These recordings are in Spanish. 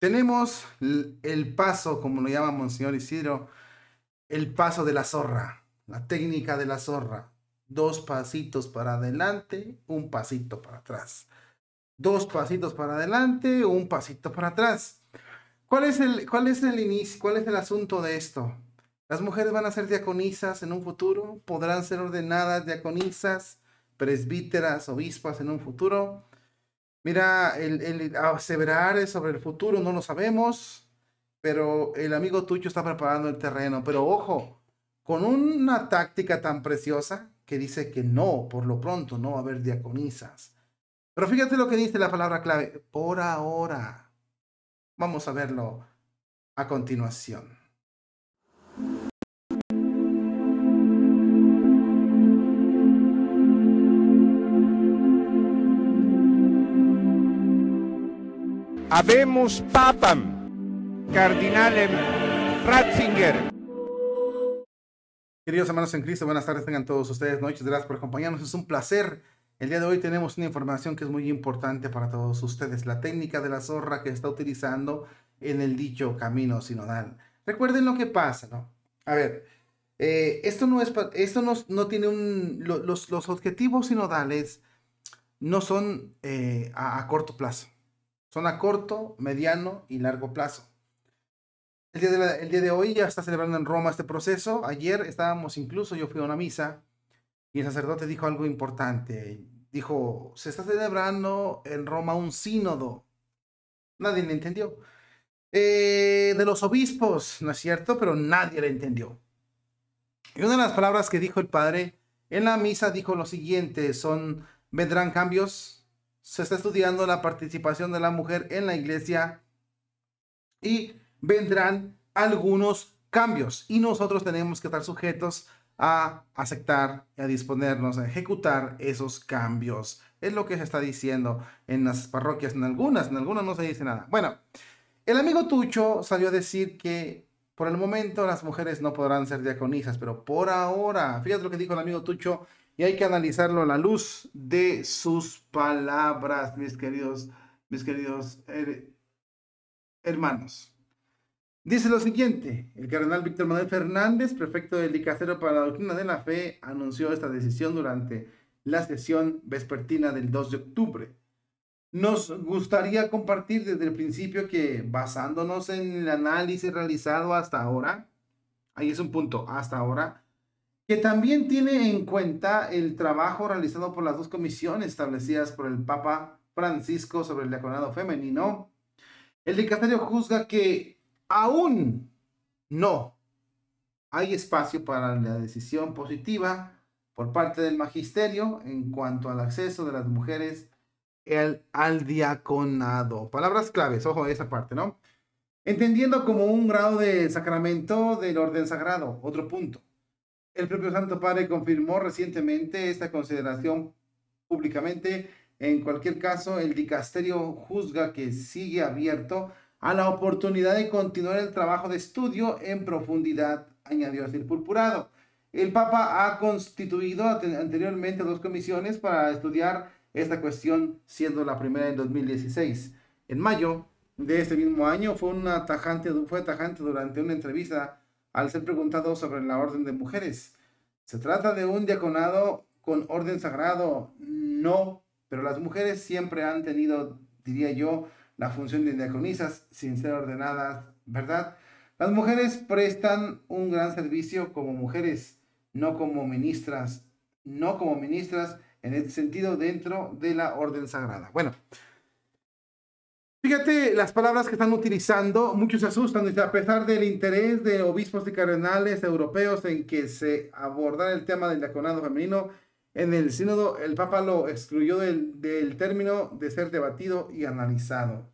Tenemos el paso, como lo llama Monseñor Isidro, el paso de la zorra, la técnica de la zorra. Dos pasitos para adelante, un pasito para atrás. Dos pasitos para adelante, un pasito para atrás. ¿Cuál es el, cuál es el cuál es el asunto de esto? Las mujeres van a ser diaconisas en un futuro, podrán ser ordenadas diaconisas, presbíteras, obispas en un futuro Mira, el, el aseverar sobre el futuro no lo sabemos, pero el amigo tuyo está preparando el terreno. Pero ojo, con una táctica tan preciosa que dice que no, por lo pronto no va a haber diaconisas. Pero fíjate lo que dice la palabra clave, por ahora. Vamos a verlo a continuación. Habemos Papam, Cardinal Ratzinger. Queridos hermanos en Cristo, buenas tardes tengan todos ustedes. Noches, gracias por acompañarnos. Es un placer. El día de hoy tenemos una información que es muy importante para todos ustedes. La técnica de la zorra que está utilizando en el dicho camino sinodal. Recuerden lo que pasa, ¿no? A ver, eh, esto no es, esto no, no tiene un, los, objetivos sinodales no son eh, a corto plazo a corto, mediano y largo plazo. El día, de hoy ya está celebrando en Roma este proceso. Ayer estábamos incluso, yo fui a una misa y el sacerdote dijo algo importante. Dijo, se está celebrando en Roma un sínodo. Nadie le entendió. Eh, de los obispos, ¿no es cierto? Pero nadie le entendió. Y una de las palabras que dijo el padre en la misa dijo lo siguiente, son, vendrán cambios, se está estudiando la participación de la mujer en la iglesia y vendrán algunos cambios y nosotros tenemos que estar sujetos a aceptar y a disponernos a ejecutar esos cambios. Es lo que se está diciendo en las parroquias, en algunas, en algunas no se dice nada. Bueno, el amigo Tucho salió a decir que por el momento las mujeres no podrán ser diaconisas, pero por ahora, fíjate lo que dijo el amigo Tucho y hay que analizarlo a la luz de sus palabras, mis queridos, mis queridos eh, hermanos. Dice lo siguiente, el cardenal Víctor Manuel Fernández, prefecto del Dicastero para la Doctrina de la Fe, anunció esta decisión durante la sesión vespertina del 2 de octubre. Nos gustaría compartir desde el principio que basándonos en el análisis realizado hasta ahora, ahí es un punto, hasta ahora, que también tiene en cuenta el trabajo realizado por las dos comisiones establecidas por el Papa Francisco sobre el diaconado femenino, el dicasterio juzga que aún no hay espacio para la decisión positiva por parte del magisterio en cuanto al acceso de las mujeres al diaconado. Palabras claves, ojo, esa parte, ¿no? Entendiendo como un grado de sacramento del orden sagrado, otro punto. El propio Santo Padre confirmó recientemente esta consideración públicamente. En cualquier caso, el dicasterio juzga que sigue abierto a la oportunidad de continuar el trabajo de estudio en profundidad, añadió el purpurado. El Papa ha constituido anteriormente dos comisiones para estudiar esta cuestión, siendo la primera en 2016. En mayo de este mismo año fue, una tajante, fue tajante durante una entrevista al ser preguntado sobre la orden de mujeres. Se trata de un diaconado con orden sagrado. No, pero las mujeres siempre han tenido, diría yo, la función de diaconisas sin ser ordenadas, ¿verdad? Las mujeres prestan un gran servicio como mujeres, no como ministras, no como ministras en el este sentido dentro de la orden sagrada. Bueno, Fíjate las palabras que están utilizando, muchos se asustan, dice, a pesar del interés de obispos y cardenales europeos en que se abordara el tema del diaconado femenino, en el sínodo el Papa lo excluyó del, término de ser debatido y analizado.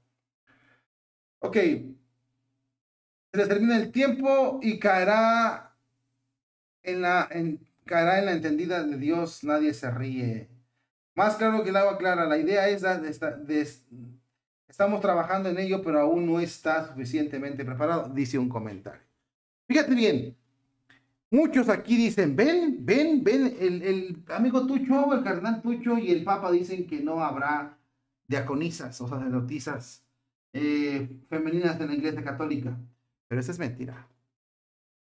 Ok, se termina el tiempo y caerá en la, caerá en la entendida de Dios, nadie se ríe. Más claro que el agua clara, la idea es de Estamos trabajando en ello, pero aún no está suficientemente preparado, dice un comentario. Fíjate bien, muchos aquí dicen, ven, ven, ven, el, amigo Tucho, el cardenal Tucho y el Papa dicen que no habrá diaconisas o sacerdotisas eh, femeninas en la Iglesia Católica. Pero esa es mentira.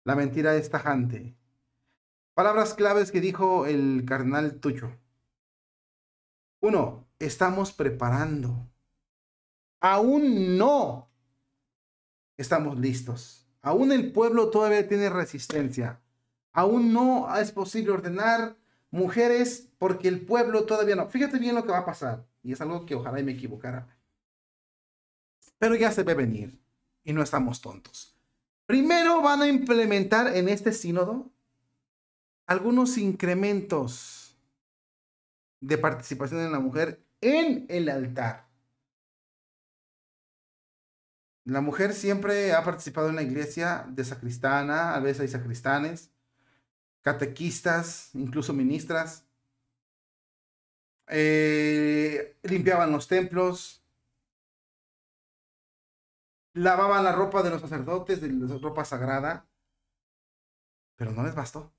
La mentira es tajante. Palabras claves que dijo el cardenal Tucho. Uno, estamos preparando aún no estamos listos. Aún el pueblo todavía tiene resistencia. Aún no es posible ordenar mujeres porque el pueblo todavía no. Fíjate bien lo que va a pasar. Y es algo que ojalá y me equivocara. Pero ya se ve venir. Y no estamos tontos. Primero van a implementar en este sínodo algunos incrementos de participación de la mujer en el altar. La mujer siempre ha participado en la iglesia de sacristana, a veces hay sacristanes, catequistas, incluso ministras. Eh, limpiaban los templos, lavaban la ropa de los sacerdotes, de la ropa sagrada, pero no les bastó.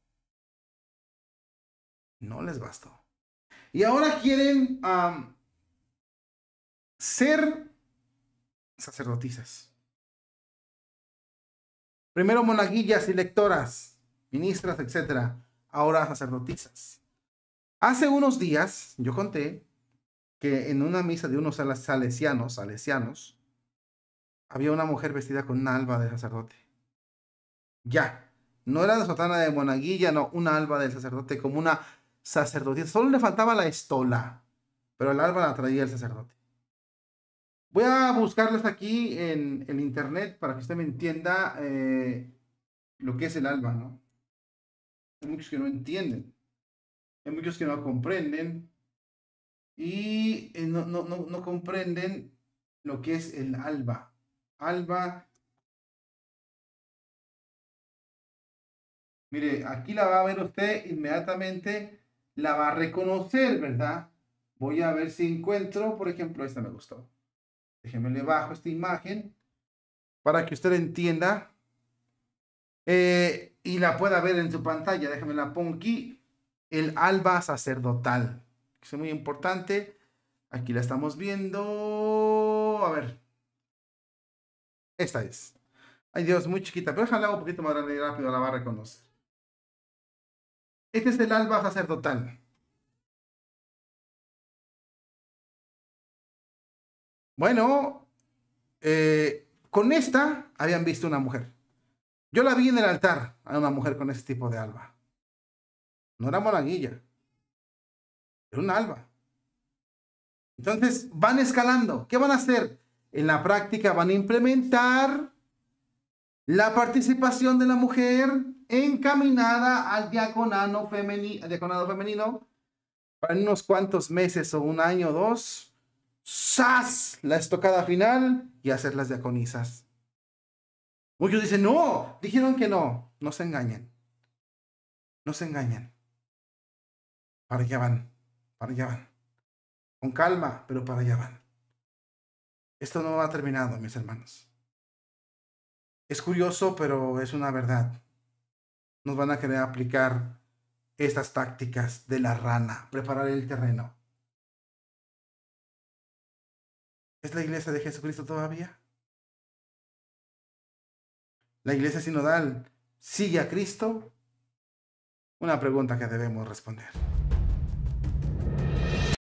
No les bastó. Y ahora quieren ser sacerdotisas. Primero monaguillas y lectoras, ministras, etc. Ahora sacerdotisas. Hace unos días yo conté que en una misa de unos salesianos, salesianos, había una mujer vestida con una alba de sacerdote. Ya, no era la sotana de monaguilla, no, una alba del sacerdote, como una sacerdotisa. Solo le faltaba la estola, pero el alba la traía el sacerdote. Voy a buscarles aquí en, el internet para que usted me entienda eh, lo que es el ALBA, ¿no? Hay muchos que no entienden, hay muchos que no comprenden y eh, no, no comprenden lo que es el alba. Alba. Mire, aquí la va a ver usted inmediatamente, la va a reconocer, ¿verdad? Voy a ver si encuentro, por ejemplo, esta me gustó. Déjenme le bajo esta imagen para que usted entienda eh, y la pueda ver en su pantalla. Déjenme la pongo aquí. El alba sacerdotal. es muy importante. Aquí la estamos viendo. A ver. Esta es. Ay Dios, muy chiquita. Pero déjala un poquito más grande y rápido la va a reconocer. Este es el alba sacerdotal. Bueno, eh, con esta habían visto una mujer. Yo la vi en el altar a una mujer con ese tipo de alba. No era moranguilla, Era un alba. Entonces van escalando. ¿Qué van a hacer? En la práctica van a implementar la participación de la mujer encaminada al al diaconado femenino para unos cuantos meses o un año o dos ¡Sas! La estocada final y hacer las diaconisas. Muchos dicen, no, dijeron que no. No se engañen. No se engañen. Para allá van, para allá van. Con calma, pero para allá van. Esto no ha terminado, mis hermanos. Es curioso, pero es una verdad. Nos van a querer aplicar estas tácticas de la rana, preparar el terreno. ¿Es la iglesia de Jesucristo todavía? ¿La iglesia sinodal sigue a Cristo? Una pregunta que debemos responder.